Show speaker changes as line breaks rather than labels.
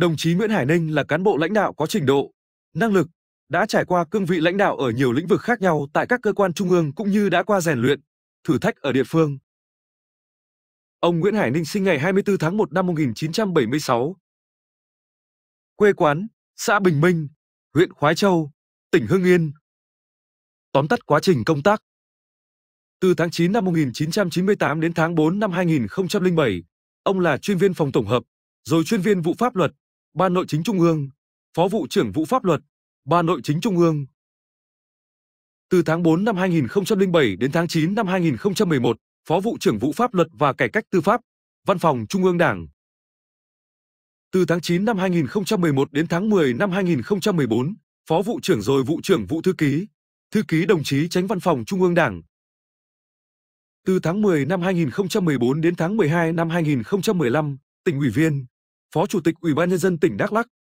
Đồng chí Nguyễn Hải Ninh là cán bộ lãnh đạo có trình độ, năng lực, đã trải qua cương vị lãnh đạo ở nhiều lĩnh vực khác nhau tại các cơ quan trung ương cũng như đã qua rèn luyện, thử thách ở địa phương. Ông Nguyễn Hải Ninh sinh ngày 24 tháng 1 năm 1976. Quê quán, xã Bình Minh, huyện Khói Châu, tỉnh Hưng Yên. Tóm tắt quá trình công tác. Từ tháng 9 năm 1998 đến tháng 4 năm 2007, ông là chuyên viên phòng tổng hợp, rồi chuyên viên vụ pháp luật, Ban Nội chính Trung ương, Phó vụ trưởng vụ pháp luật, Ban Nội chính Trung ương. Từ tháng 4 năm 2007 đến tháng 9 năm 2011, Phó vụ trưởng vụ pháp luật và cải cách tư pháp, Văn phòng Trung ương Đảng. Từ tháng 9 năm 2011 đến tháng 10 năm 2014, Phó vụ trưởng rồi vụ trưởng vụ thư ký, thư ký đồng chí tránh văn phòng Trung ương Đảng. Từ tháng 10 năm 2014 đến tháng 12 năm 2015, tỉnh ủy viên, Phó Chủ tịch Ủy ban nhân dân tỉnh Đắk Lắk